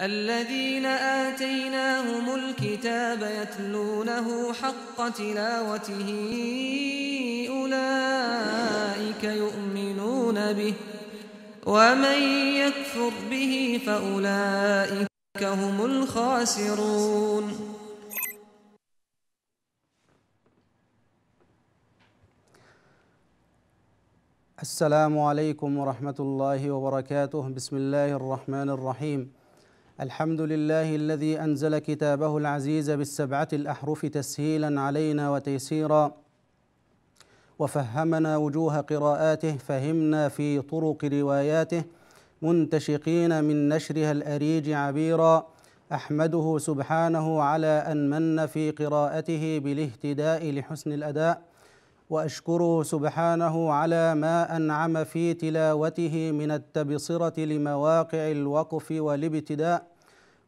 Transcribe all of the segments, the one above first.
الذين آتيناهم الكتاب يتلونه حق تلاوته أولئك يؤمنون به ومن يكفر به فأولئك هم الخاسرون السلام عليكم ورحمة الله وبركاته بسم الله الرحمن الرحيم الحمد لله الذي أنزل كتابه العزيز بالسبعة الأحرف تسهيلا علينا وتيسيرا وفهمنا وجوه قراءاته فهمنا في طرق رواياته منتشقين من نشرها الأريج عبيرا أحمده سبحانه على أن من في قراءته بالاهتداء لحسن الأداء واشكره سبحانه على ما انعم في تلاوته من التبصره لمواقع الوقف والابتداء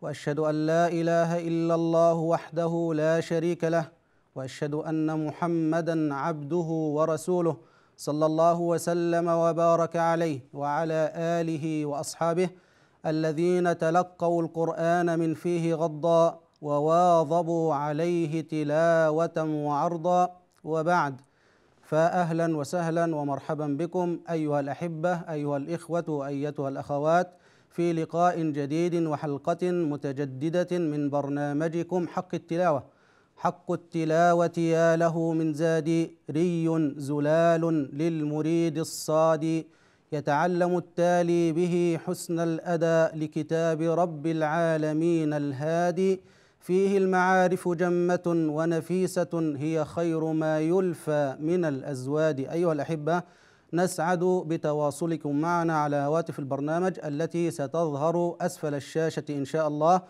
واشهد ان لا اله الا الله وحده لا شريك له واشهد ان محمدا عبده ورسوله صلى الله وسلم وبارك عليه وعلى اله واصحابه الذين تلقوا القران من فيه غضا وواظبوا عليه تلاوه وعرضا وبعد فأهلا وسهلا ومرحبا بكم أيها الأحبة أيها الإخوة أيتها الأخوات في لقاء جديد وحلقة متجددة من برنامجكم حق التلاوة حق التلاوة يا له من زاد ري زلال للمريد الصاد يتعلم التالي به حسن الادى لكتاب رب العالمين الهادي فيه المعارف جمة ونفيسة هي خير ما يلفى من الأزواد أيها الأحبة نسعد بتواصلكم معنا على هواتف البرنامج التي ستظهر أسفل الشاشة إن شاء الله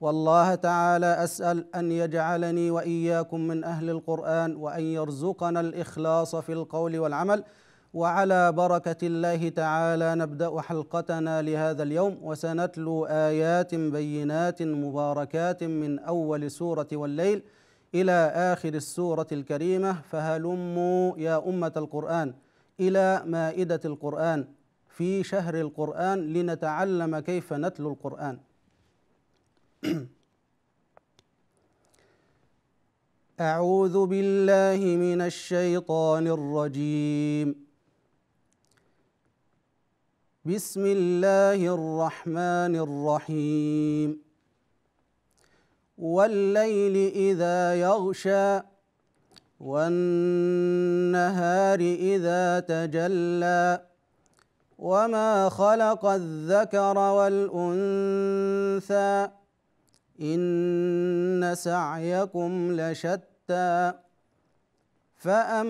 والله تعالى أسأل أن يجعلني وإياكم من أهل القرآن وأن يرزقنا الإخلاص في القول والعمل وعلى بركة الله تعالى نبدأ حلقتنا لهذا اليوم وسنتلو آيات بينات مباركات من أول سورة والليل إلى آخر السورة الكريمة فهلموا يا أمة القرآن إلى مائدة القرآن في شهر القرآن لنتعلم كيف نتلو القرآن أعوذ بالله من الشيطان الرجيم بسم الله الرحمن الرحيم والليل اذا يغشى والنهار اذا تجلى وما خلق الذكر والانثى ان سعيكم لشتى فاما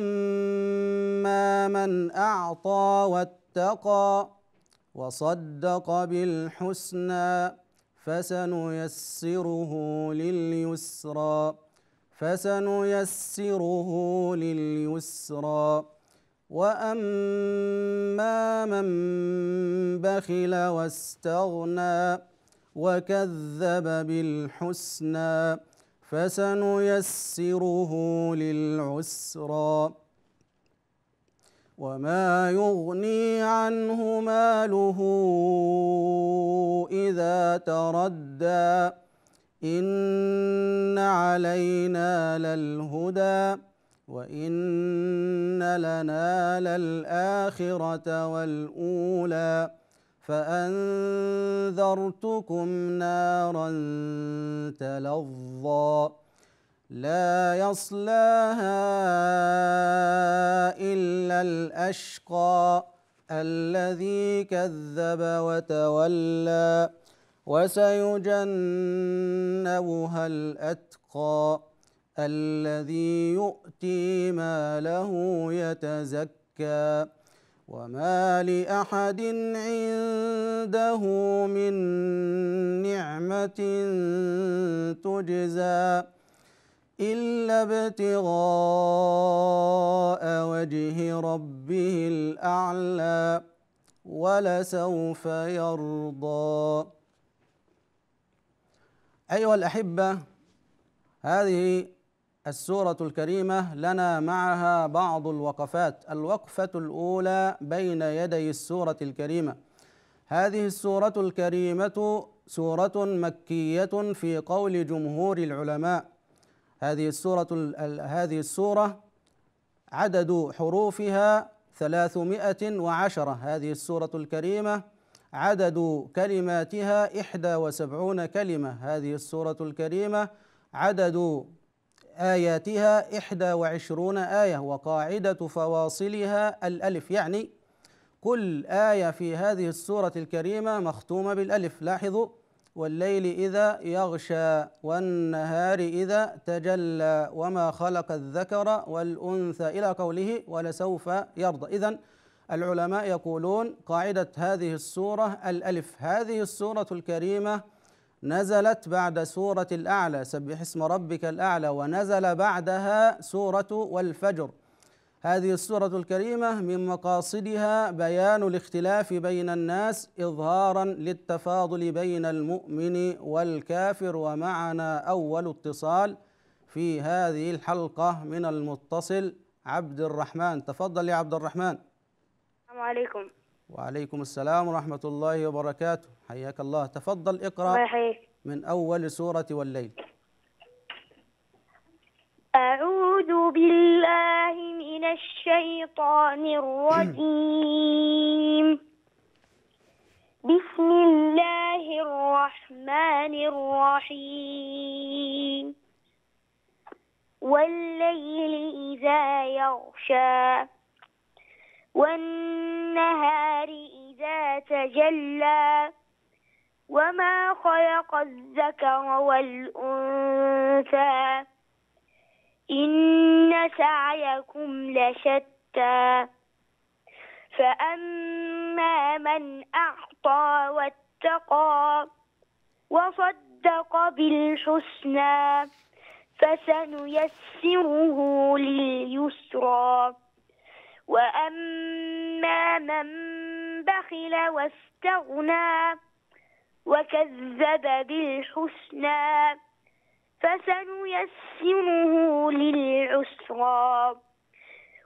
من اعطى واتقى وصدق بالحسنى فسنيسره لليسرى فسنيسره لليسرى واما من بخل واستغنى وكذب بالحسنى فسنيسره للعسرى وما يغني عنه ماله اذا تردى ان علينا للهدى وان لنا للاخره والاولى فانذرتكم نارا تلظى لا يصلاها الا الاشقى الذي كذب وتولى وسيجنبها الاتقى الذي يؤتي ماله يتزكى وما لاحد عنده من نعمه تجزى إلا ابتغاء وجه ربه الأعلى ولسوف يرضى أيها الأحبة هذه السورة الكريمة لنا معها بعض الوقفات الوقفة الأولى بين يدي السورة الكريمة هذه السورة الكريمة سورة مكية في قول جمهور العلماء هذه السورة هذه السورة عدد حروفها ثلاثمائة وعشرة هذه السورة الكريمة عدد كلماتها إحدى وسبعون كلمة هذه السورة الكريمة عدد آياتها إحدى وعشرون آية وقاعدة فواصلها الألف يعني كل آية في هذه السورة الكريمة مختومة بالألف لاحظوا والليل إذا يغشى والنهار إذا تجلى وما خلق الذكر والأنثى إلى قوله ولسوف يرضى إذا العلماء يقولون قاعدة هذه السورة الألف هذه السورة الكريمة نزلت بعد سورة الأعلى سبح اسم ربك الأعلى ونزل بعدها سورة والفجر هذه السورة الكريمة من مقاصدها بيان الاختلاف بين الناس إظهارا للتفاضل بين المؤمن والكافر ومعنا أول اتصال في هذه الحلقة من المتصل عبد الرحمن تفضل يا عبد الرحمن السلام عليكم وعليكم السلام ورحمة الله وبركاته حياك الله تفضل اقرأ من أول سورة والليل أعوذ بالله من الشيطان الرجيم بسم الله الرحمن الرحيم والليل إذا يغشى والنهار إذا تجلى وما خلق الذكر والأنثى إن سعيكم لشتى فأما من أعطى واتقى وصدق بالحسنى فسنيسره لليسرى وأما من بخل واستغنى وكذب بالحسنى فسنيسره للعسرى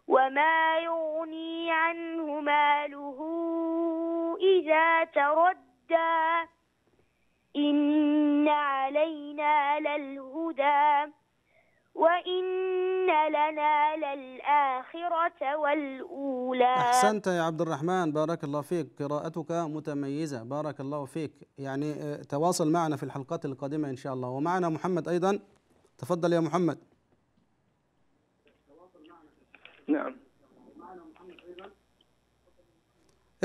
وما يغني عنه ماله إذا تردى إن علينا للهدى وإن لنا للآخرة والأولى أحسنت يا عبد الرحمن بارك الله فيك قراءتك متميزة بارك الله فيك يعني آه، تواصل معنا في الحلقات القادمة إن شاء الله ومعنا محمد أيضا تفضل يا محمد نعم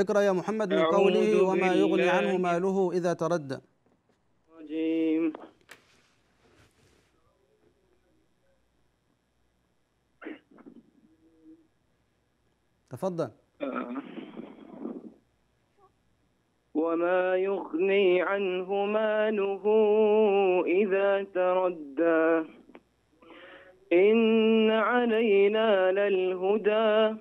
اقرأ يا محمد من قوله وما يغني عنه ماله إذا تردى تفضل آه. وما يغني عنه ماله إذا تردى إن علينا للهدى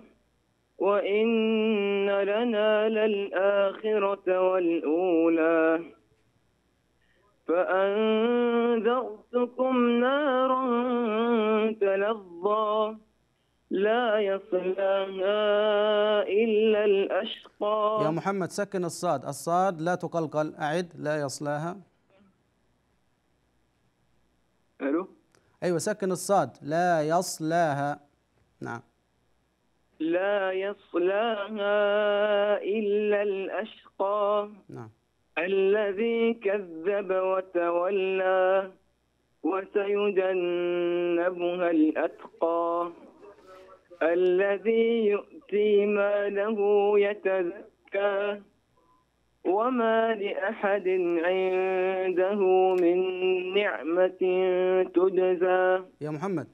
وإن لنا للآخرة والأولى فأنذرتكم نارا تلظى لا يصلاها إلا الأشقى يا محمد سكن الصاد الصاد لا تقلقل أعد لا يصلاها ألو أيوة سكن الصاد لا يصلاها نعم لا يصلاها إلا الأشقى نعم الذي كذب وتولى وسيجنبها الأتقى الذي يؤتي ماله يتزكى وما لأحد عنده من نعمة تجزى يا محمد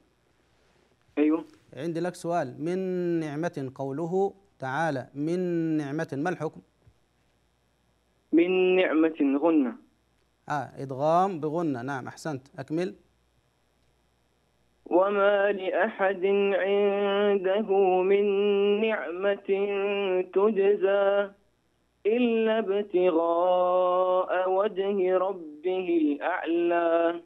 أيوه عندي لك سؤال من نعمة قوله تعالى من نعمة ما الحكم؟ من نعمة غنة آه إدغام بغنة نعم أحسنت أكمل وما لأحد عنده من نعمة تجزى إلا ابتغاء وجه ربه الأعلى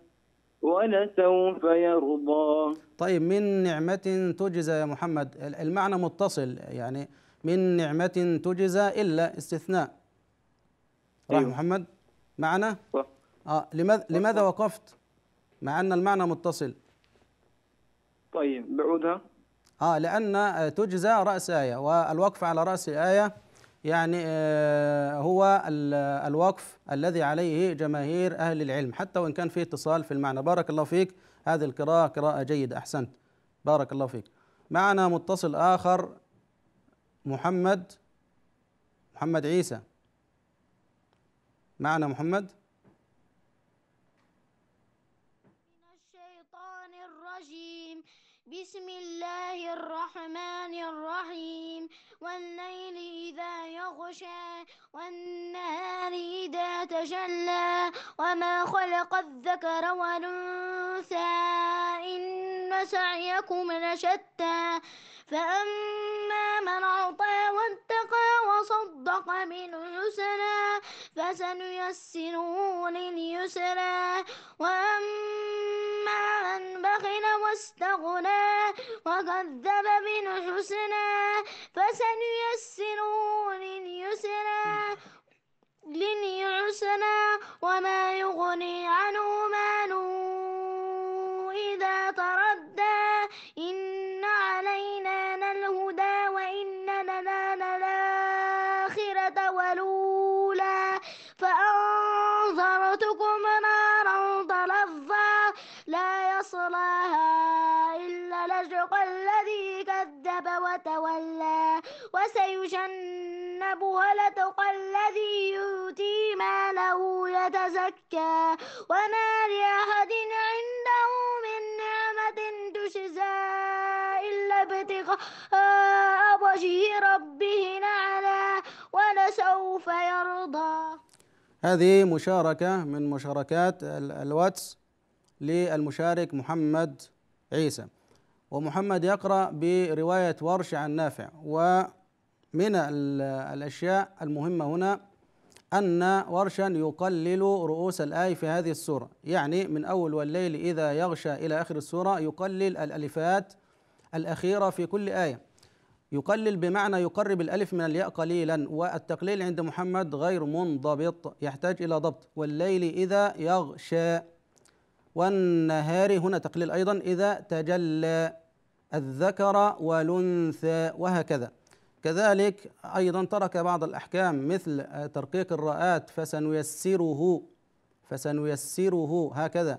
ولسوف يرضى طيب من نعمة تجزى يا محمد المعنى متصل يعني من نعمة تجزى إلا استثناء أيوه. أيوه. محمد معنا؟ آه لماذا, لماذا وقفت مع أن المعنى متصل؟ طيب بعودها اه لان آه، تجزى راس ايه والوقف على راس ايه يعني آه، هو الوقف الذي عليه جماهير اهل العلم حتى وان كان فيه اتصال في المعنى بارك الله فيك هذه القراءه قراءه جيده احسنت بارك الله فيك معنا متصل اخر محمد محمد عيسى معنا محمد الرحمن الرحيم والليل إذا يغشى والنهار إذا تجلى وما خلق الذكر والأنثى إن سعيكم لشتى فأما من أعطى واتقى وصدق بالحسنى فسنيسره لليسرى وأما من بخل واستغنى وكذب بالحسنى فسنيسره لليسرى يعسنا وما يغني عنه ماله يراها إلا لشق الذي كذب وتولى وسيجنبها لتقى الذي يؤتي ما له يتزكى وما لأحد عنده من نعمة تجزى إلا ابتغاء وجه ربه نعلى ولسوف يرضى هذه مشاركة من مشاركات الواتس للمشارك محمد عيسى ومحمد يقرأ برواية ورش عن نافع ومن الأشياء المهمة هنا أن ورشا يقلل رؤوس الآي في هذه السورة يعني من أول والليل إذا يغشى إلى آخر السورة يقلل الألفات الأخيرة في كل آية يقلل بمعنى يقرب الألف من الياء قليلا والتقليل عند محمد غير منضبط يحتاج إلى ضبط والليل إذا يغشى والنهار هنا تقليل أيضا إذا تجلى الذكر والأنثى وهكذا كذلك أيضا ترك بعض الأحكام مثل ترقيق الراءات فسنيسره فسنيسره هكذا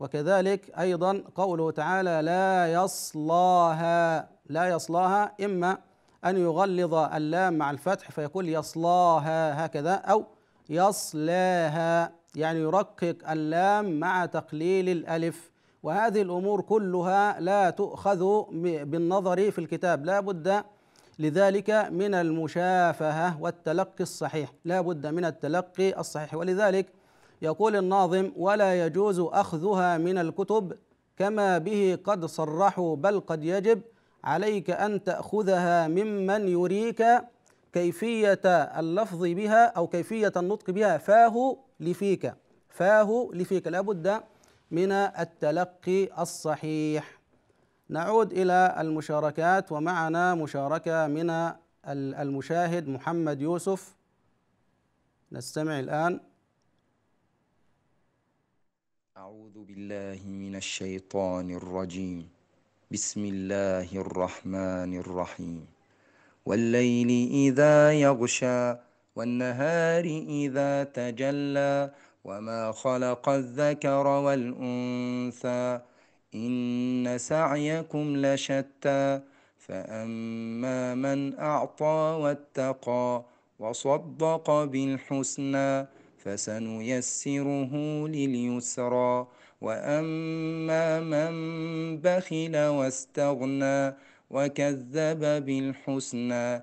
وكذلك أيضا قوله تعالى لا يصلاها لا يصلاها إما أن يغلظ اللام مع الفتح فيقول يصلاها هكذا أو يصلاها يعني يرقق اللام مع تقليل الألف وهذه الأمور كلها لا تؤخذ بالنظر في الكتاب لا بد لذلك من المشافهة والتلقي الصحيح لا بد من التلقي الصحيح ولذلك يقول الناظم ولا يجوز أخذها من الكتب كما به قد صرحوا بل قد يجب عليك أن تأخذها ممن يريك كيفية اللفظ بها أو كيفية النطق بها فاه لفيك فاه لفيك لابد من التلقي الصحيح نعود الى المشاركات ومعنا مشاركه من المشاهد محمد يوسف نستمع الان اعوذ بالله من الشيطان الرجيم بسم الله الرحمن الرحيم والليل اذا يغشى والنهار إذا تجلى وما خلق الذكر والأنثى إن سعيكم لشتى فأما من أعطى واتقى وصدق بالحسنى فسنيسره لليسرى وأما من بخل واستغنى وكذب بالحسنى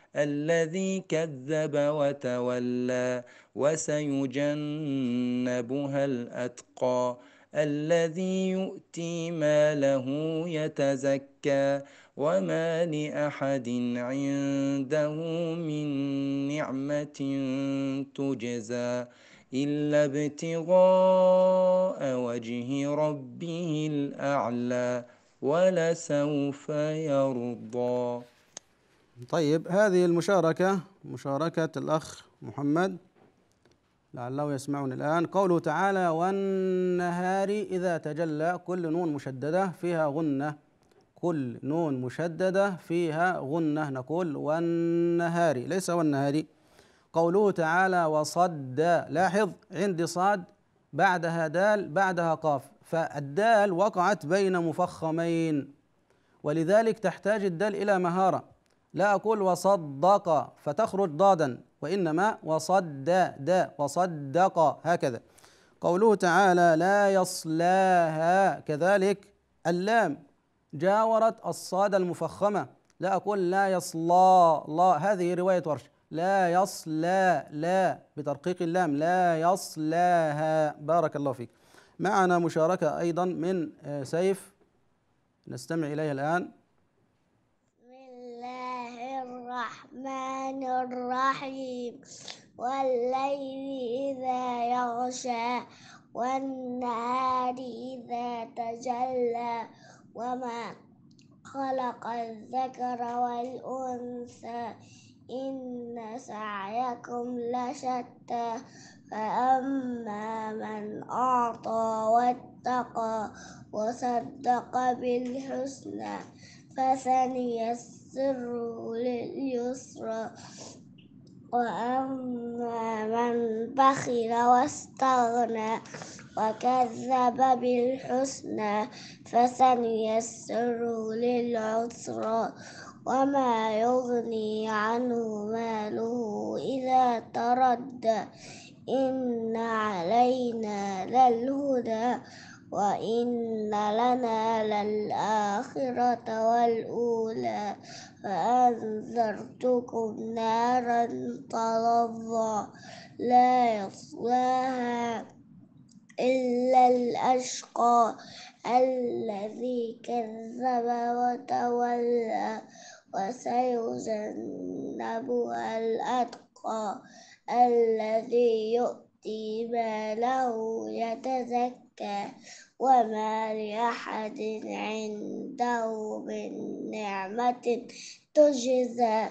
الذي كذب وتولى وسيجنبها الأتقى الذي يؤتي ماله يتزكى وما لأحد عنده من نعمة تجزى إلا ابتغاء وجه ربه الأعلى ولسوف يرضى طيب هذه المشاركة مشاركة الأخ محمد لعله يسمعني الآن قوله تعالى والنهار إذا تجلى كل نون مشددة فيها غنة كل نون مشددة فيها غنة نقول والنهار ليس والنهار قوله تعالى وصد لاحظ عندي صاد بعدها دال بعدها قاف فالدال وقعت بين مفخمين ولذلك تحتاج الدال إلى مهارة لا أقول وصدق فتخرج ضادا وإنما وصدد وصدق هكذا قوله تعالى لا يصلاها كذلك اللام جاورت الصاد المفخمة لا أقول لا يصلى لا هذه رواية ورش لا يصلى لا بترقيق اللام لا يصلاها بارك الله فيك معنا مشاركة أيضا من آه، سيف نستمع إليها الآن الرحمن الرحيم والليل إذا يغشى والنهار إذا تجلى وما خلق الذكر والأنثى إن سعيكم لشتى فأما من أعطى واتقى وصدق بالحسنى فسنيسر السر لليسرى وأما من بخل واستغنى وكذب بالحسنى فسنيسر للعسرى وما يغني عنه ماله إذا تردى إن علينا للهدى وإن لنا للآخرة والأولى فأنذرتكم نارا تلظى لا يصلاها إلا الأشقى الذي كذب وتولى وسيجنبها الأتقى الذي يؤتي ماله يتزكى وما لأحد عنده من نعمة تجزى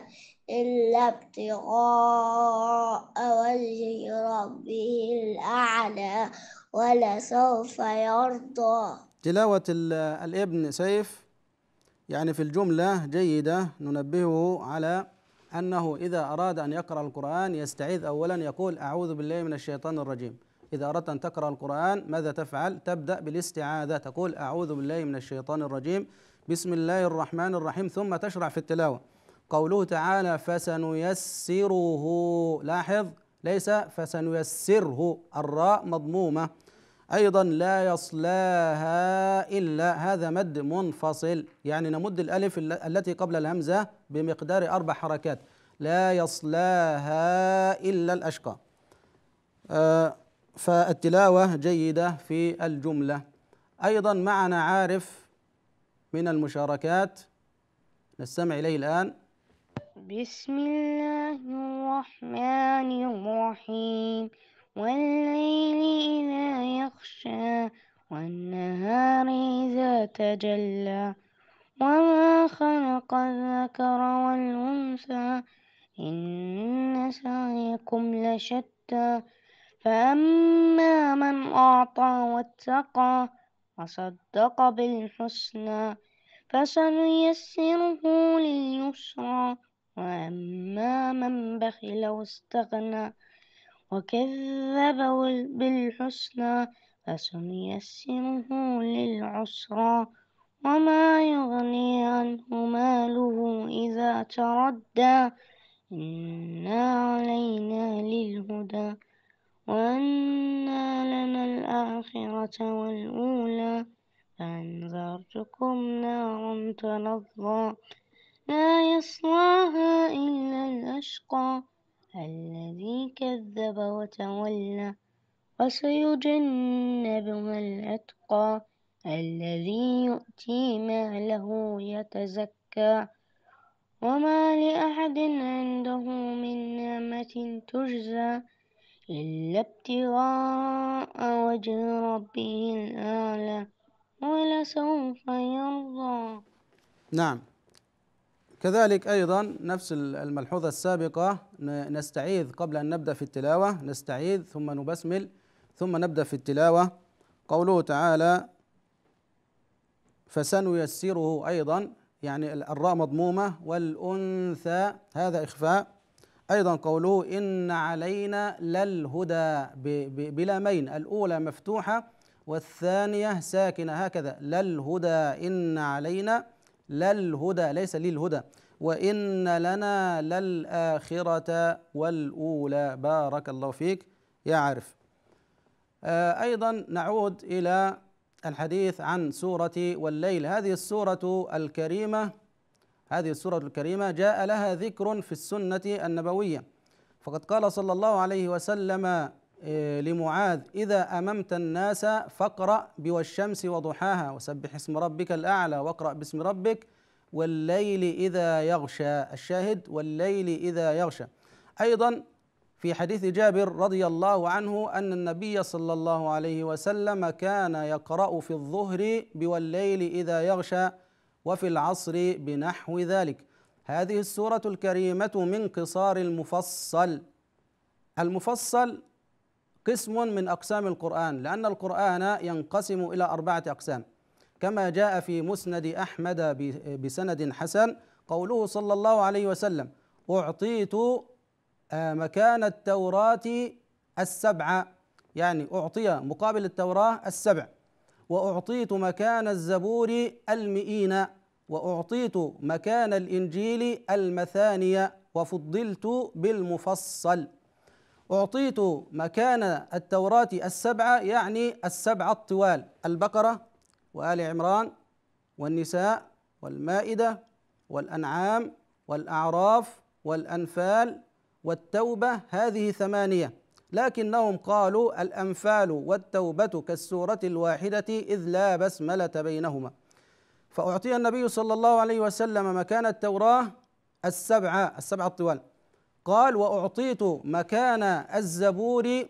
إلا ابتغاء وجه ربه الأعلى ولسوف يرضى تلاوة الابن سيف يعني في الجملة جيدة ننبهه على أنه إذا أراد أن يقرأ القرآن يستعيذ أولا يقول أعوذ بالله من الشيطان الرجيم إذا أردت أن تقرأ القرآن ماذا تفعل؟ تبدأ بالاستعاذة تقول أعوذ بالله من الشيطان الرجيم بسم الله الرحمن الرحيم ثم تشرع في التلاوة قوله تعالى فسنيسره لاحظ ليس فسنيسره الراء مضمومة أيضا لا يصلاها إلا هذا مد منفصل يعني نمد الألف التي قبل الهمزة بمقدار أربع حركات لا يصلاها إلا الأشقى آه فالتلاوة جيدة في الجملة أيضا معنا عارف من المشاركات نستمع إليه الآن بسم الله الرحمن الرحيم والليل إذا يخشى والنهار إذا تجلى وما خلق الذكر والأنثى إن سعيكم لشتى فأما من أعطى واتقى وصدق بالحسنى فسنيسره لليسرى وأما من بخل واستغنى وكذب بالحسنى فسنيسره للعسرى وما يغني عنه ماله إذا تردى إنا علينا للهدى وأنا لنا الآخرة والأولى فأنذرتكم نارا تلظى لا يصلاها إلا الأشقى الذي كذب وتولى وسيجنبها الأتقى الذي يؤتي ماله يتزكى وما لأحد عنده من نعمة تجزى إلا ابتغاء وجه ربه الأعلى ولسوف يرضى نعم كذلك أيضا نفس الملحوظة السابقة نستعيذ قبل أن نبدأ في التلاوة نستعيذ ثم نبسمل ثم نبدأ في التلاوة قوله تعالى فسنيسره أيضا يعني الراء مضمومة والأنثى هذا إخفاء أيضا قوله إن علينا للهدى بلا مين الأولى مفتوحة والثانية ساكنة هكذا للهدى إن علينا للهدى ليس للهدى وإن لنا للآخرة والأولى بارك الله فيك يا عارف آه، أيضا نعود إلى الحديث عن سورة والليل هذه السورة الكريمة هذه السورة الكريمة جاء لها ذكر في السنة النبوية فقد قال صلى الله عليه وسلم آه، لمعاذ إذا أممت الناس فاقرأ بوالشمس وضحاها وسبح اسم ربك الأعلى واقرأ باسم ربك والليل إذا يغشى الشاهد والليل إذا يغشى أيضا في حديث جابر رضي الله عنه أن النبي صلى الله عليه وسلم كان يقرأ في الظهر بوالليل إذا يغشى وفي العصر بنحو ذلك هذه السورة الكريمة من قصار المفصل المفصل قسم من أقسام القرآن لأن القرآن ينقسم إلى أربعة أقسام كما جاء في مسند أحمد بسند حسن قوله صلى الله عليه وسلم أعطيت آه، مكان التوراة السبعة يعني أعطي مقابل التوراة السبع وأعطيت مكان الزبور المئين وأعطيت مكان الإنجيل المثانية وفضلت بالمفصل أعطيت مكان التوراة السبعة يعني السبعة الطوال البقرة وآل عمران والنساء والمائدة والأنعام والأعراف والأنفال والتوبة هذه ثمانية لكنهم قالوا الأنفال والتوبة كالسورة الواحدة إذ لا بسملة بينهما فأعطي النبي صلى الله عليه وسلم مكان التوراة السبعة السبعة الطوال قال وأعطيت مكان الزبور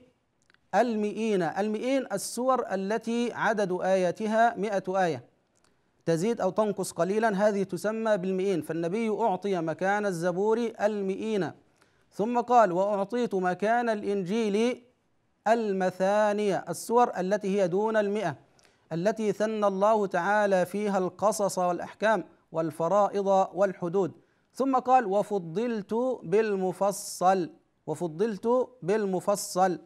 المئين المئين السور التي عدد آياتها مئة آية تزيد أو تنقص قليلا هذه تسمى بالمئين فالنبي أعطي مكان الزبور المئين ثم قال وأعطيت مكان الإنجيل المثانية السور التي هي دون المئة التي ثنى الله تعالى فيها القصص والأحكام والفرائض والحدود ثم قال وفضلت بالمفصل وفضلت بالمفصل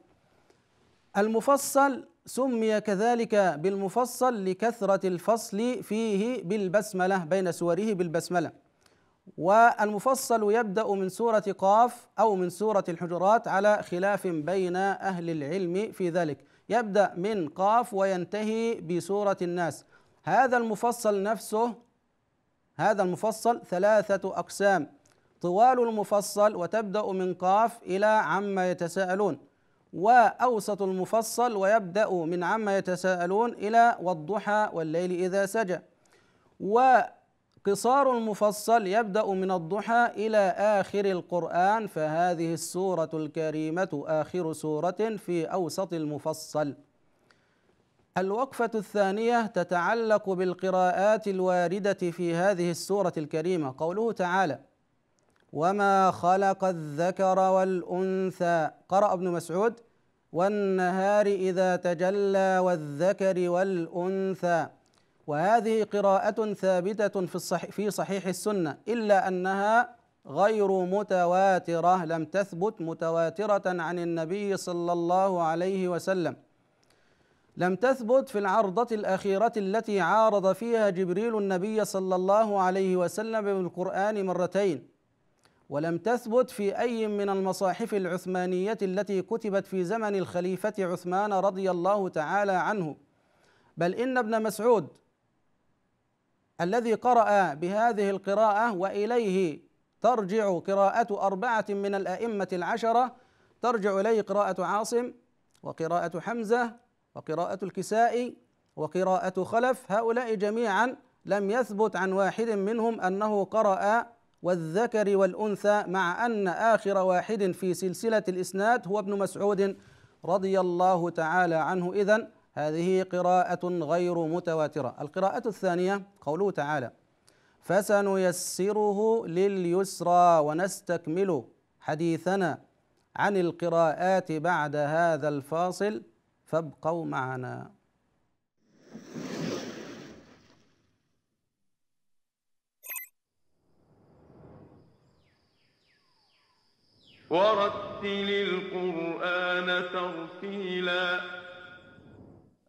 المفصل سمي كذلك بالمفصل لكثرة الفصل فيه بالبسملة بين سوره بالبسملة والمفصل يبدأ من سورة قاف أو من سورة الحجرات على خلاف بين أهل العلم في ذلك يبدأ من قاف وينتهي بسورة الناس هذا المفصل نفسه هذا المفصل ثلاثة أقسام طوال المفصل وتبدأ من قاف إلى عما يتساءلون وأوسط المفصل ويبدأ من عما يتساءلون إلى والضحى والليل إذا سجى و قصار المفصل يبدا من الضحى الى اخر القران فهذه السوره الكريمه اخر سوره في اوسط المفصل الوقفه الثانيه تتعلق بالقراءات الوارده في هذه السوره الكريمه قوله تعالى وما خلق الذكر والانثى قرا ابن مسعود والنهار اذا تجلى والذكر والانثى وهذه قراءة ثابتة في الصحيح في صحيح السنة إلا أنها غير متواترة لم تثبت متواترة عن النبي صلى الله عليه وسلم لم تثبت في العرضة الأخيرة التي عارض فيها جبريل النبي صلى الله عليه وسلم بالقرآن مرتين ولم تثبت في أي من المصاحف العثمانية التي كتبت في زمن الخليفة عثمان رضي الله تعالى عنه بل إن ابن مسعود الذي قرأ بهذه القراءة وإليه ترجع قراءة أربعة من الأئمة العشرة ترجع إليه قراءة عاصم وقراءة حمزة وقراءة الكسائي وقراءة خلف هؤلاء جميعا لم يثبت عن واحد منهم أنه قرأ والذكر والأنثى مع أن آخر واحد في سلسلة الإسناد هو ابن مسعود رضي الله تعالى عنه إذن هذه قراءة غير متواترة القراءة الثانية قوله تعالى فسنيسره لليسرى ونستكمل حديثنا عن القراءات بعد هذا الفاصل فابقوا معنا ورتل القرآن ترتيلاً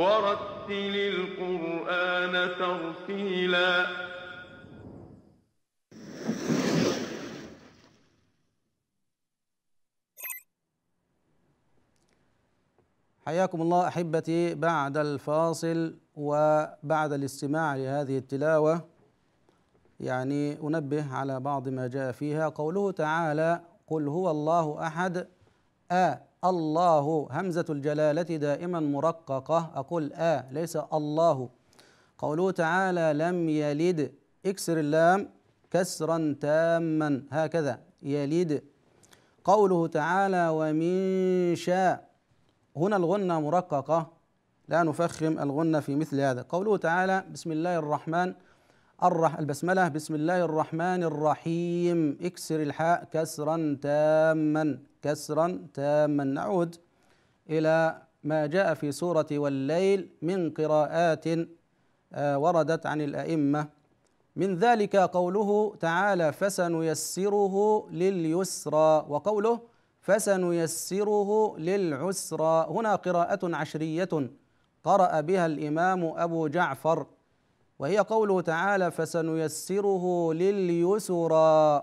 ورتل القرآن ترتيلا حياكم الله احبتي بعد الفاصل وبعد الاستماع لهذه التلاوه يعني انبه على بعض ما جاء فيها قوله تعالى قل هو الله احد آ الله همزة الجلالة دائما مرققة أقول آ ليس الله قوله تعالى لم يلد اكسر اللام كسرا تاما هكذا يلد قوله تعالى ومن شاء هنا الغنة مرققة لا نفخم الغنة في مثل هذا قوله تعالى بسم الله الرحمن الرح البسملة بسم الله الرحمن الرحيم اكسر الحاء كسرا تاما كسرا تاما نعود إلى ما جاء في سورة والليل من قراءات آه، وردت عن الأئمة من ذلك قوله تعالى فسنيسره لليسرى وقوله فسنيسره للعسرى هنا قراءة عشرية قرأ بها الإمام أبو جعفر وهي قوله تعالى فسنيسره لليسرى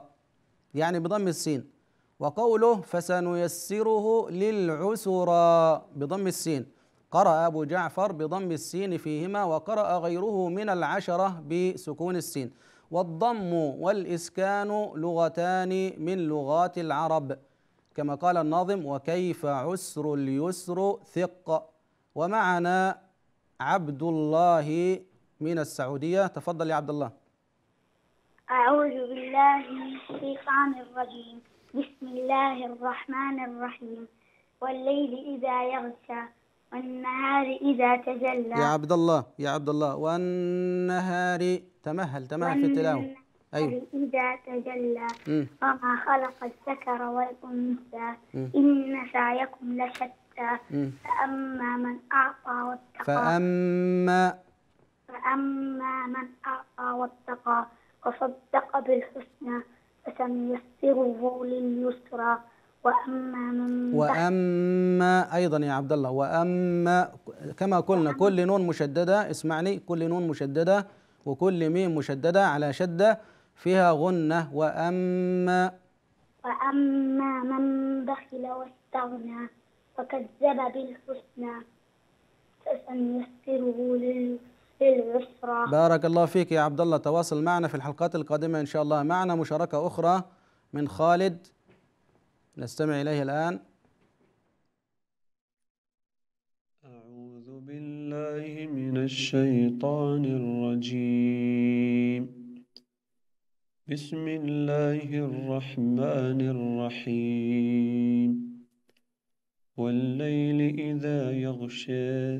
يعني بضم السين وقوله فسنيسره للعسرى بضم السين قرأ أبو جعفر بضم السين فيهما وقرأ غيره من العشرة بسكون السين والضم والإسكان لغتان من لغات العرب كما قال الناظم وكيف عسر اليسر ثق ومعنا عبد الله من السعودية تفضل يا عبد الله أعوذ بالله من الشيطان الرجيم بسم الله الرحمن الرحيم والليل إذا يغشى والنهار إذا تجلى يا عبد الله يا عبد الله والنهار تمهل تمهل في التلاوة أيوة إذا تجلى وما خلق الذكر والأنثى إن سعيكم لشتى فأما من أعطى واتقى فأما فأما من أعطى واتقى وصدق بالحسنى فسنيسره لليسرى وأما من وأما أيضا يا عبد الله وأما كما قلنا كل نون مشددة اسمعني كل نون مشددة وكل ميم مشددة على شدة فيها غنة وأما وأما من بخل واستغنى وكذب بالحسنى فسنيسره لليسرى بارك الله فيك يا عبد الله تواصل معنا في الحلقات القادمة إن شاء الله معنا مشاركة أخرى من خالد نستمع إليه الآن أعوذ بالله من الشيطان الرجيم بسم الله الرحمن الرحيم والليل إذا يغشى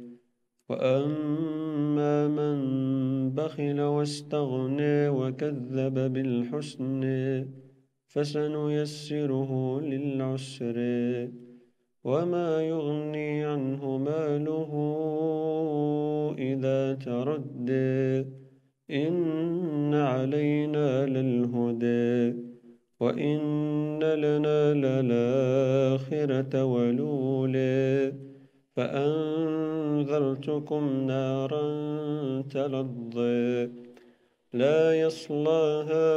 وأما من بخل واستغنى وكذب بالحسن فسنيسره للعسر وما يغني عنه ماله إذا ترد إن علينا للهدى وإن لنا للآخرة ولولا فأن أنذرتكم نارا تلظى لا يصلاها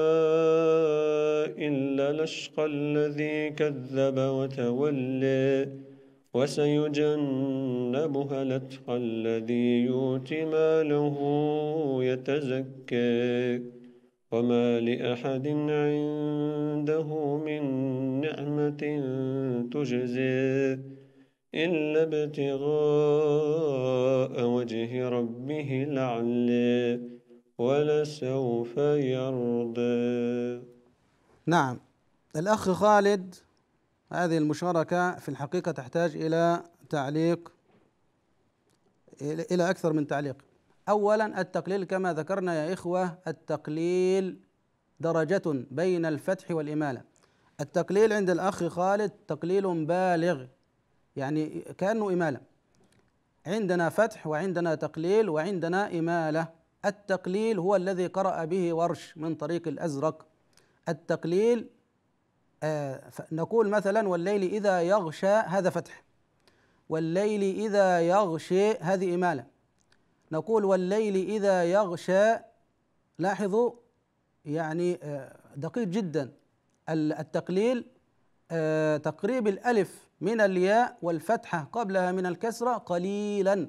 إلا الأشقى الذي كذب وتولى وسيجنبها الأتقى الذي يؤتي ماله يتزكى وما لأحد عنده من نعمة تجزي إلا ابتغاء وجه ربه الأعلى ولسوف يرضى نعم الأخ خالد هذه المشاركة في الحقيقة تحتاج إلى تعليق إلى أكثر من تعليق أولا التقليل كما ذكرنا يا إخوة التقليل درجة بين الفتح والإمالة التقليل عند الأخ خالد تقليل بالغ يعني كأنه إمالة عندنا فتح وعندنا تقليل وعندنا إمالة التقليل هو الذي قرأ به ورش من طريق الأزرق التقليل آه نقول مثلا والليل إذا يغشى هذا فتح والليل إذا يغشي هذه إمالة نقول والليل إذا يغشى لاحظوا يعني آه دقيق جدا التقليل آه تقريب الألف من الياء والفتحة قبلها من الكسرة قليلا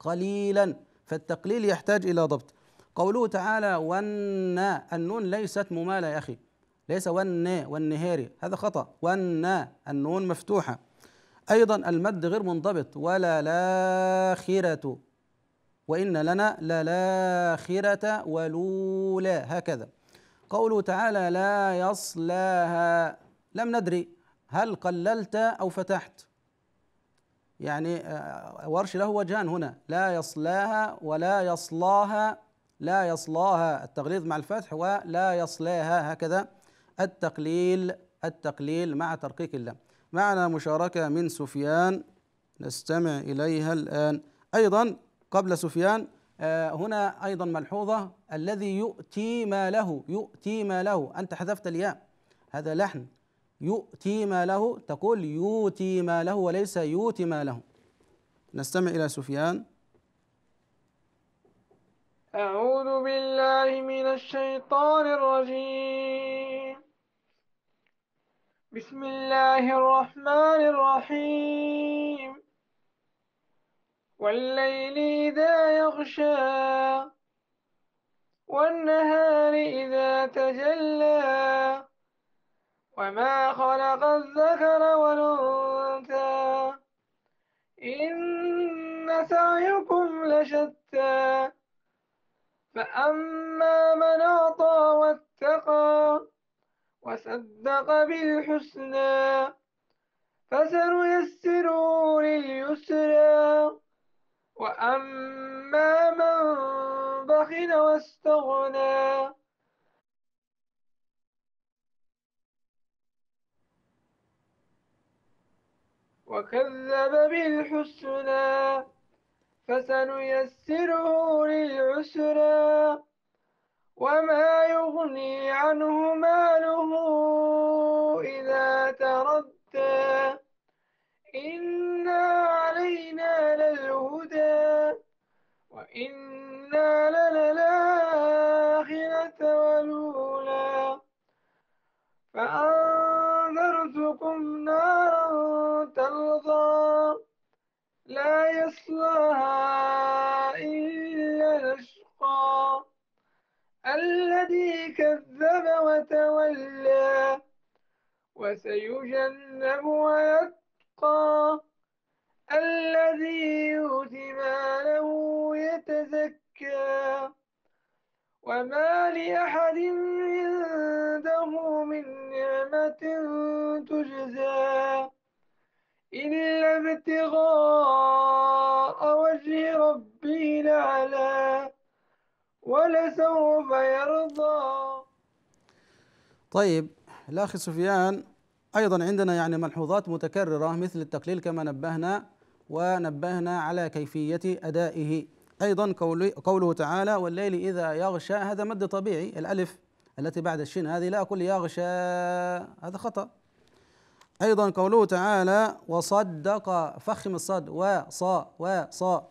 قليلا فالتقليل يحتاج إلى ضبط قوله تعالى ون النون ليست ممالة يا أخي ليس ون والنهاري هذا خطأ ون النون مفتوحة أيضا المد غير منضبط ولا لاخرة وإن لنا للاخرة ولولا هكذا قوله تعالى لا يصلاها لم ندري هل قللت أو فتحت يعني آه، ورش له وجهان هنا لا يصلاها ولا يصلاها لا يصلاها التغليظ مع الفتح ولا يصلاها هكذا التقليل التقليل مع ترقيق اللام معنا مشاركة من سفيان نستمع إليها الآن أيضا قبل سفيان آه، هنا أيضا ملحوظة الذي يؤتي ما له يؤتي ما له أنت حذفت الياء هذا لحن يؤتي ما له تقول يؤتي ما له وليس يؤتي ما له نستمع إلى سفيان أعوذ بالله من الشيطان الرجيم بسم الله الرحمن الرحيم والليل إذا يغشى والنهار إذا تجلى وما خلق الذكر والأنثى إن سعيكم لشتى فأما من أعطى واتقى وصدق بالحسنى فسنيسره لليسرى وأما من بخل واستغنى وكذب بالحسنى فسنيسره للعسرى وما يغني عنه ماله إذا تردى إنا علينا للهدى وإنا للآخرة والأولى فأنذرتكم يصلاها إلا الأشقى الذي كذب وتولى وسيجنب ويتقى الذي يؤتي ماله يتزكى وما لأحد عنده من نعمة تجزى إلا ابتغاء وجه ربي الأعلى ولسوف يرضى طيب الأخ سفيان أيضا عندنا يعني ملحوظات متكررة مثل التقليل كما نبهنا ونبهنا على كيفية أدائه أيضا قوله تعالى والليل إذا يغشى هذا مد طبيعي الألف التي بعد الشين هذه لا أقول يغشى هذا خطأ أيضا قوله تعالى وصدق فخم الصد وصا وصا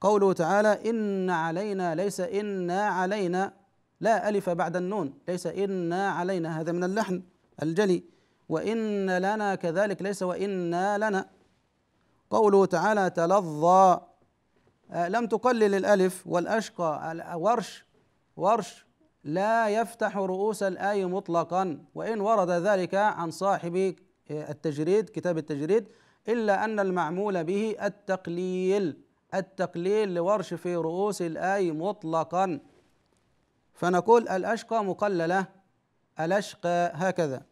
قوله تعالى إن علينا ليس إنا علينا لا ألف بعد النون ليس إنا علينا هذا من اللحن الجلي وإن لنا كذلك ليس وإنا لنا قوله تعالى تلظى آه، لم تقلل الألف والأشقى ورش ورش لا يفتح رؤوس الآي مطلقا وإن ورد ذلك عن صاحب التجريد كتاب التجريد إلا أن المعمول به التقليل التقليل لورش في رؤوس الآي مطلقا فنقول الأشقى مقللة الأشقى هكذا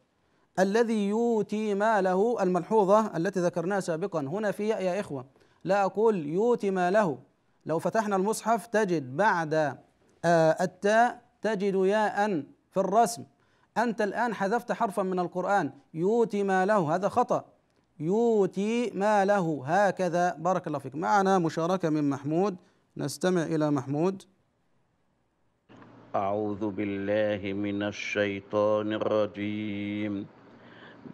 الذي يؤتي ماله الملحوظة التي ذكرناها سابقا هنا في يا إخوة لا أقول يؤتي ماله لو فتحنا المصحف تجد بعد آه، التاء تجد ياء في الرسم أنت الآن حذفت حرفا من القرآن يؤتي ما له هذا خطأ يؤتي ما له هكذا بارك الله فيك معنا مشاركة من محمود نستمع إلى محمود أعوذ بالله من الشيطان الرجيم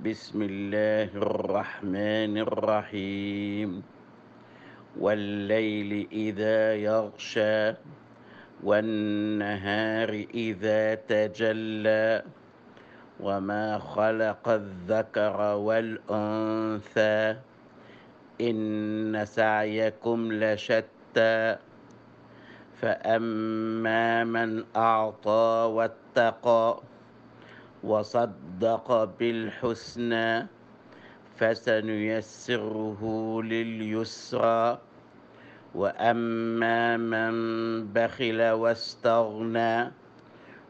بسم الله الرحمن الرحيم والليل إذا يغشى والنهار إذا تجلى وما خلق الذكر والأنثى إن سعيكم لشتى فأما من أعطى واتقى وصدق بالحسنى فسنيسره لليسرى وأما من بخل واستغنى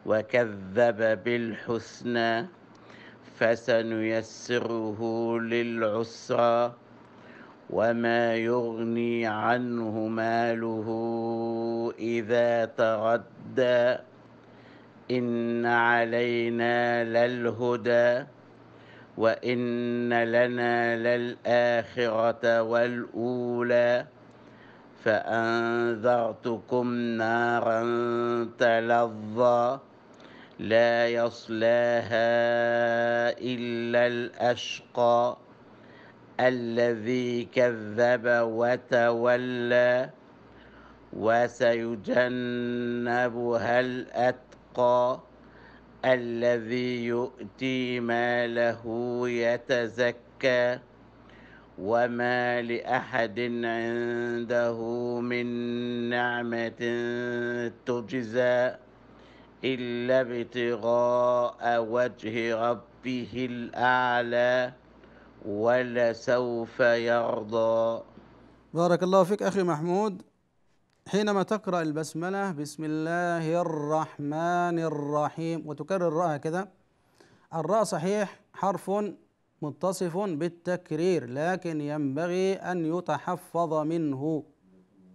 وكذب بالحسنى فسنيسره للعسرى وما يغني عنه ماله اذا تردى ان علينا للهدى وان لنا للاخره والاولى فانذرتكم نارا تلظى لا يصلاها إلا الأشقى الذي كذب وتولى وسيجنبها الأتقى الذي يؤتي ماله يتزكى وما لأحد عنده من نعمة تجزى إلا ابتغاء وجه ربه الأعلى ولسوف يرضى بارك الله فيك أخي محمود حينما تقرأ البسملة بسم الله الرحمن الرحيم وتكرر الراء كذا الراء صحيح حرف متصف بالتكرير لكن ينبغي أن يتحفظ منه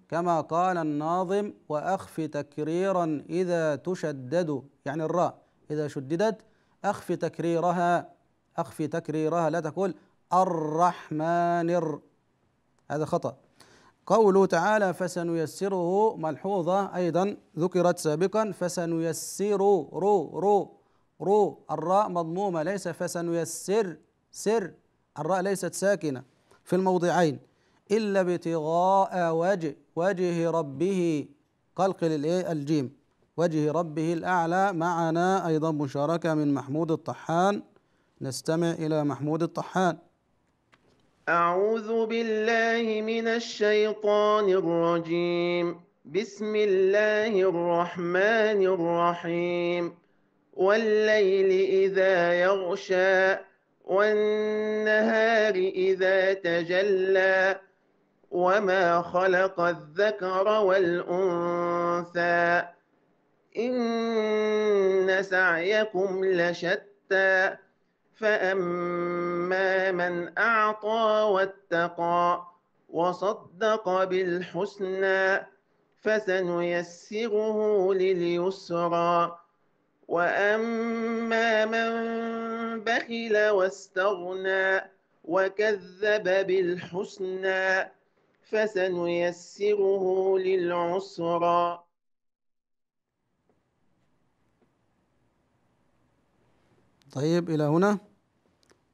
كما قال الناظم وأخف تكريرا إذا تشدد يعني الراء إذا شددت أخف تكريرها أخف تكريرها لا تقول الرحمن الر هذا خطأ قوله تعالى فسنيسره ملحوظة أيضا ذكرت سابقا فسنيسر رو رو رو الراء مضمومة ليس فسنيسر سر الراء ليست ساكنة في الموضعين إلا ابتغاء وجه وجه ربه قلق للايه الجيم وجه ربه الاعلى معنا ايضا مشاركه من محمود الطحان نستمع الى محمود الطحان أعوذ بالله من الشيطان الرجيم بسم الله الرحمن الرحيم والليل إذا يغشى والنهار إذا تجلى وما خلق الذكر والأنثى إن سعيكم لشتى فأما من أعطى واتقى وصدق بالحسنى فسنيسره لليسرى وأما من بخل واستغنى وكذب بالحسنى فسنيسره للعسرى طيب إلى هنا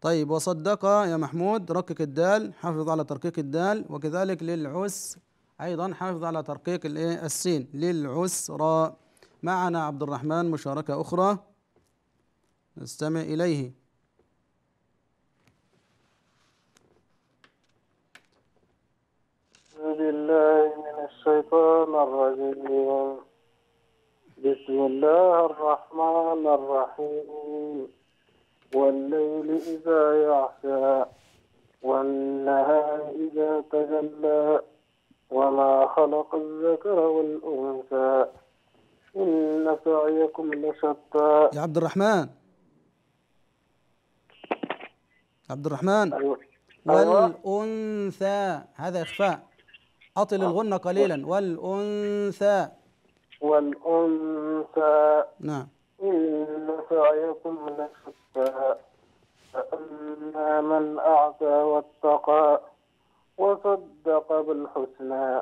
طيب وصدق يا محمود ركك الدال حافظ على ترقيق الدال وكذلك للعس أيضا حافظ على ترقيق السين للعسرى معنا عبد الرحمن مشاركة أخرى نستمع إليه الشيطان الرجيم بسم الله الرحمن الرحيم والليل إذا يعشى والنهار إذا تجلى وما خلق الذكر والأنثى إن سعيكم لشتى يا عبد الرحمن عبد الرحمن أيوة. أيوة. والأنثى هذا إخفاء أطل آه. الغنة قليلا والأنثى والأنثى نعم إن سعيكم لشتى فأما من أعطى واتقى وصدق بالحسنى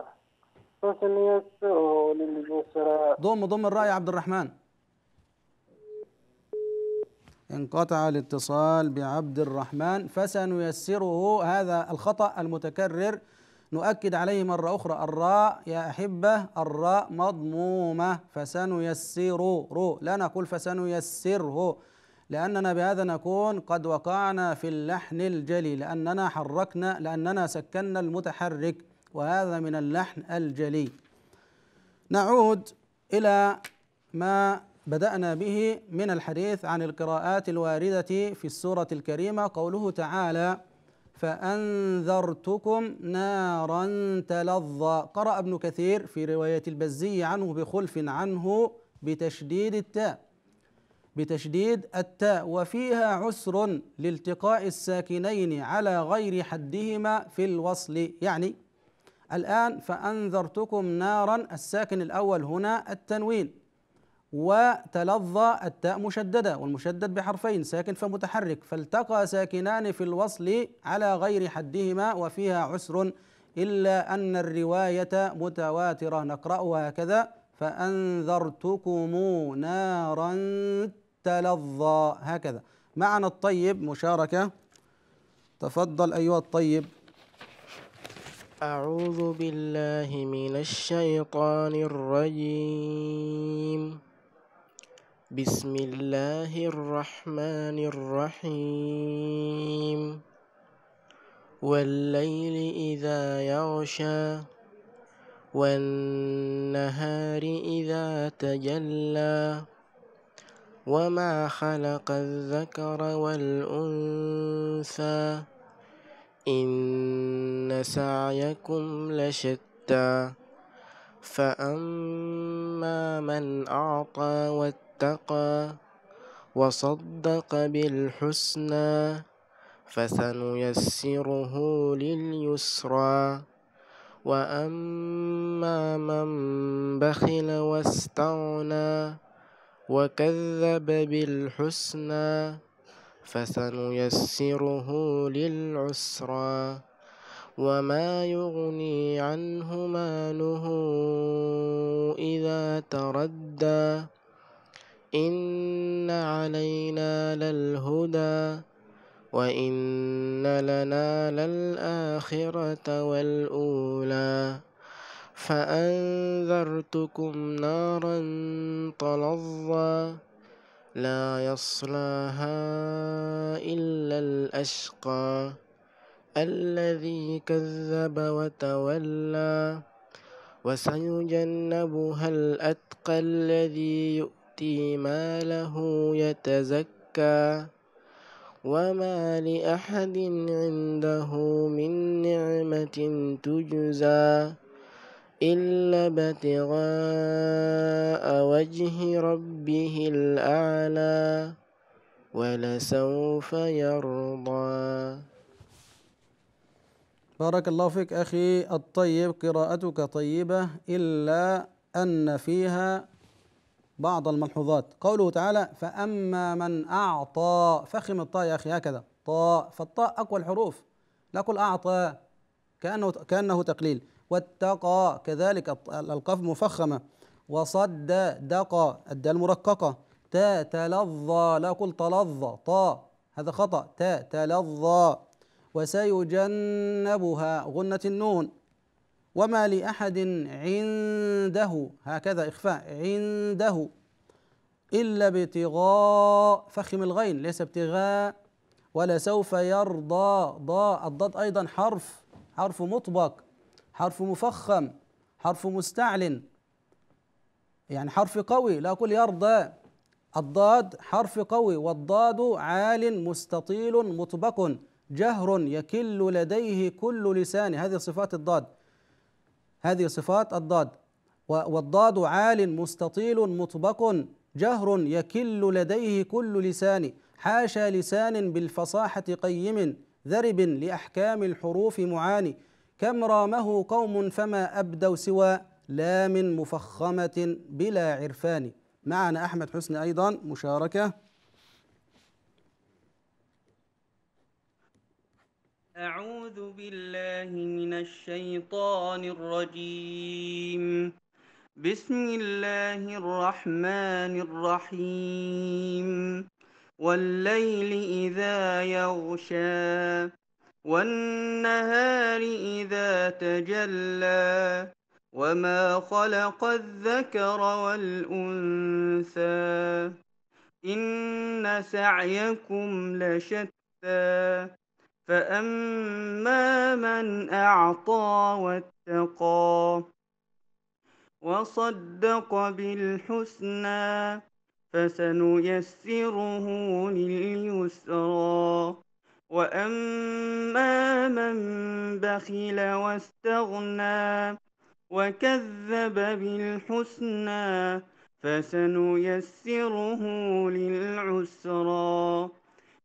فسنيسره لليسرى ضم ضم الرأي عبد الرحمن انقطع الاتصال بعبد الرحمن فسنيسره هذا الخطأ المتكرر نؤكد عليه مرة أخرى الراء يا أحبة الراء مضمومة فسنيسر رو لا نقول فسنيسره لأننا بهذا نكون قد وقعنا في اللحن الجلي لأننا حركنا لأننا سكنا المتحرك وهذا من اللحن الجلي نعود إلى ما بدأنا به من الحديث عن القراءات الواردة في السورة الكريمة قوله تعالى: فأنذرتكم نارا تلظى قرأ ابن كثير في رواية البزي عنه بخلف عنه بتشديد التاء بتشديد التاء وفيها عسر لالتقاء الساكنين على غير حدهما في الوصل يعني الآن فأنذرتكم نارا الساكن الأول هنا التنوين وتلظى التاء مشددة والمشدد بحرفين ساكن فمتحرك فالتقى ساكنان في الوصل على غير حدهما وفيها عسر إلا أن الرواية متواترة نقرأها كذا فأنذرتكم نارا تلظى هكذا معنى الطيب مشاركة تفضل أيها الطيب أعوذ بالله من الشيطان الرجيم بسم الله الرحمن الرحيم والليل إذا يغشى والنهار إذا تجلى وما خلق الذكر والأنثى إن سعيكم لشتى فأما من أعطى واتقى اتقى وصدق بالحسنى فسنيسره لليسرى واما من بخل واستغنى وكذب بالحسنى فسنيسره للعسرى وما يغني عنه ماله اذا تردى إن علينا للهدى وإن لنا للآخرة والأولى فأنذرتكم نارا تلظى لا يصلاها إلا الأشقى الذي كذب وتولى وسيجنبها الأتقى الذي يؤمن يؤتي ماله يتزكى وما لأحد عنده من نعمة تجزى إلا ابتغاء وجه ربه الأعلى ولسوف يرضى بارك الله فيك أخي الطيب قراءتك طيبة إلا أن فيها بعض الملحوظات قوله تعالى فأما من أعطى فخم الطاء يا أخي هكذا طاء فالطاء أقوى الحروف لا قل أعطى كأنه كأنه تقليل واتقى كذلك القاف مفخمة وصد دقى الدال مرققة تا تلظى لا قل تلظى طاء هذا خطأ تا تلظى وسيجنبها غنة النون وما لأحد عنده هكذا إخفاء عنده إلا ابتغاء فخم الغين ليس ابتغاء ولا سوف يرضى ضاء الضاد أيضا حرف حرف مطبق حرف مفخم حرف مستعلن يعني حرف قوي لا أقول يرضى الضاد حرف قوي والضاد عال مستطيل مطبق جهر يكل لديه كل لسان هذه صفات الضاد هذه صفات الضاد والضاد عال مستطيل مطبق جهر يكل لديه كل لسان حاشا لسان بالفصاحة قيم ذرب لأحكام الحروف معاني كم رامه قوم فما أبدوا سوى لام مفخمة بلا عرفان معنا أحمد حسن أيضا مشاركة أعوذ بالله من الشيطان الرجيم بسم الله الرحمن الرحيم والليل إذا يغشى والنهار إذا تجلى وما خلق الذكر والأنثى إن سعيكم لشتى فأما من أعطى واتقى وصدق بالحسنى فسنيسره لليسرى وأما من بخل واستغنى وكذب بالحسنى فسنيسره للعسرى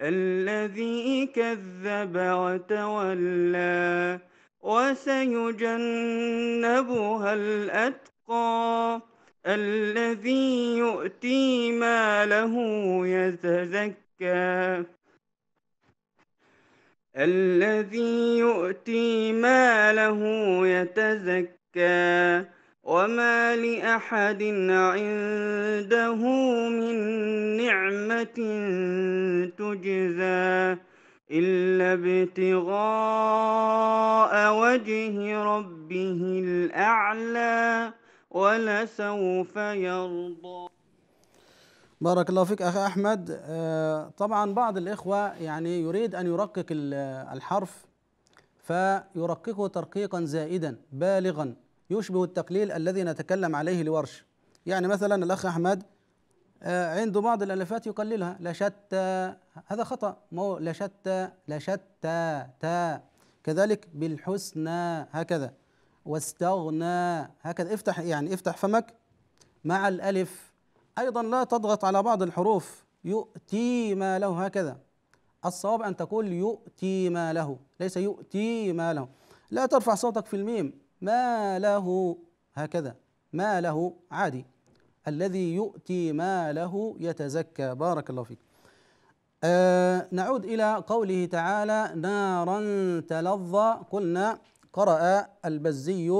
الذي كذب وتولى وسيجنبها الأتقى الذي يؤتي ما له يتزكى الذي يؤتي له يتزكى وما لأحد عنده من نعمة تجزى إلا ابتغاء وجه ربه الأعلى ولسوف يرضى بارك الله فيك أخي أحمد آه، طبعا بعض الإخوة يعني يريد أن يرقق الحرف فيرققه ترقيقا زائدا بالغا يشبه التقليل الذي نتكلم عليه لورش يعني مثلا الأخ أحمد آه، عنده بعض الألفات يقللها لشتى هذا خطأ مو لشتى لشتى تا كذلك بالحسنى هكذا واستغنى هكذا افتح يعني افتح فمك مع الألف أيضا لا تضغط على بعض الحروف يؤتي ما له هكذا الصواب أن تقول يؤتي ما له ليس يؤتي ما له لا ترفع صوتك في الميم ما له هكذا ما له عادي الذي يؤتي ما له يتزكى بارك الله فيك آه نعود إلى قوله تعالى نارا تلظى قلنا قرأ البزي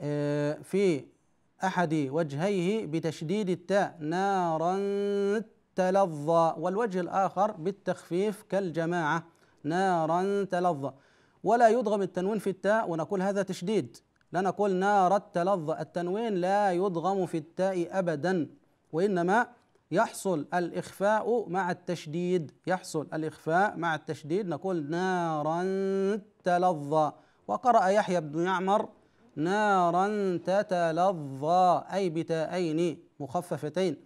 آه في أحد وجهيه بتشديد التاء نارا تلظى والوجه الآخر بالتخفيف كالجماعة نارا تلظى ولا يدغم التنوين في التاء ونقول هذا تشديد لا نقول نار التلظى التنوين لا يدغم في التاء أبدا وإنما يحصل الإخفاء مع التشديد يحصل الإخفاء مع التشديد نقول نارا تلظى وقرأ يحيى بن يعمر نارا تتلظى أي بتاءين مخففتين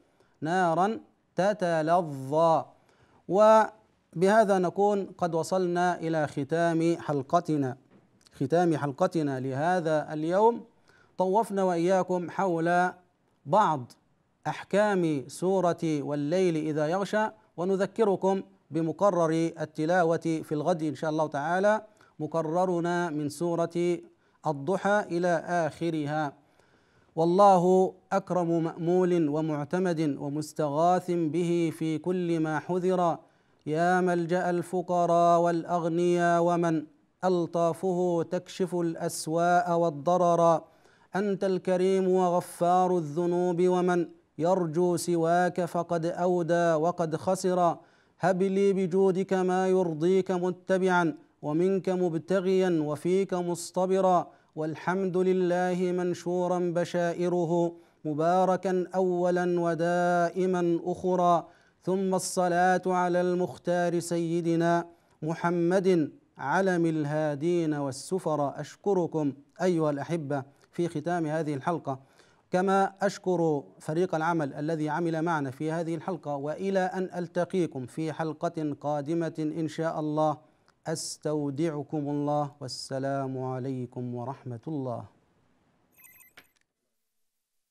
نارا تتلظى و بهذا نكون قد وصلنا الى ختام حلقتنا ختام حلقتنا لهذا اليوم طوفنا واياكم حول بعض احكام سوره والليل اذا يغشى ونذكركم بمقرر التلاوه في الغد ان شاء الله تعالى مقررنا من سوره الضحى الى اخرها والله اكرم مامول ومعتمد ومستغاث به في كل ما حذر يا ملجا الفقراء والاغنياء ومن الطافه تكشف الاسواء والضررا انت الكريم وغفار الذنوب ومن يرجو سواك فقد اودى وقد خسر هب لي بجودك ما يرضيك متبعا ومنك مبتغيا وفيك مصطبرا والحمد لله منشورا بشائره مباركا اولا ودائما اخرى ثم الصلاه على المختار سيدنا محمد علم الهادين والسفر اشكركم ايها الاحبه في ختام هذه الحلقه كما اشكر فريق العمل الذي عمل معنا في هذه الحلقه والى ان التقيكم في حلقه قادمه ان شاء الله استودعكم الله والسلام عليكم ورحمه الله